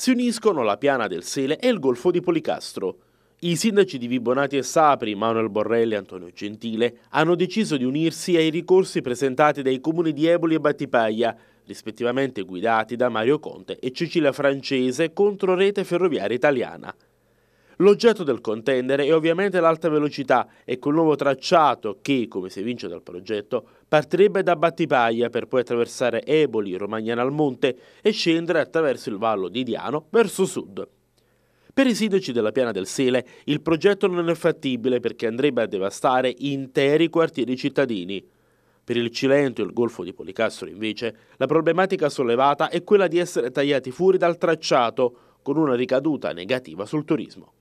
si uniscono la piana del Sele e il golfo di Policastro. I sindaci di Vibonati e Sapri, Manuel Borrelli e Antonio Gentile, hanno deciso di unirsi ai ricorsi presentati dai comuni di Eboli e Battipaglia, rispettivamente guidati da Mario Conte e Cecilia Francese contro Rete Ferroviaria Italiana. L'oggetto del contendere è ovviamente l'alta velocità e quel nuovo tracciato che, come si evince dal progetto, partirebbe da Battipaglia per poi attraversare Eboli, Romagnana al Monte e scendere attraverso il vallo di Diano verso sud. Per i sindaci della piana del Sele il progetto non è fattibile perché andrebbe a devastare interi quartieri cittadini. Per il Cilento e il Golfo di Policastro invece la problematica sollevata è quella di essere tagliati fuori dal tracciato con una ricaduta negativa sul turismo.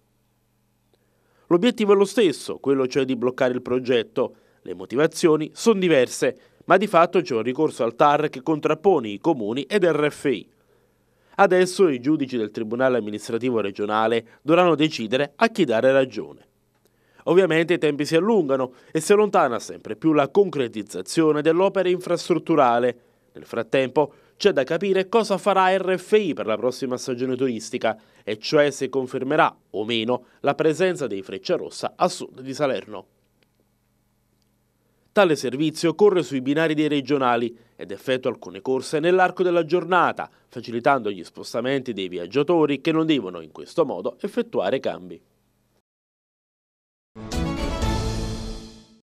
L'obiettivo è lo stesso, quello cioè di bloccare il progetto. Le motivazioni sono diverse, ma di fatto c'è un ricorso al TAR che contrappone i comuni ed RFI. Adesso i giudici del Tribunale amministrativo regionale dovranno decidere a chi dare ragione. Ovviamente i tempi si allungano e si allontana sempre più la concretizzazione dell'opera infrastrutturale. Nel frattempo c'è da capire cosa farà RFI per la prossima stagione turistica, e cioè se confermerà o meno la presenza dei Frecciarossa a sud di Salerno. Tale servizio corre sui binari dei regionali ed effettua alcune corse nell'arco della giornata, facilitando gli spostamenti dei viaggiatori che non devono in questo modo effettuare cambi.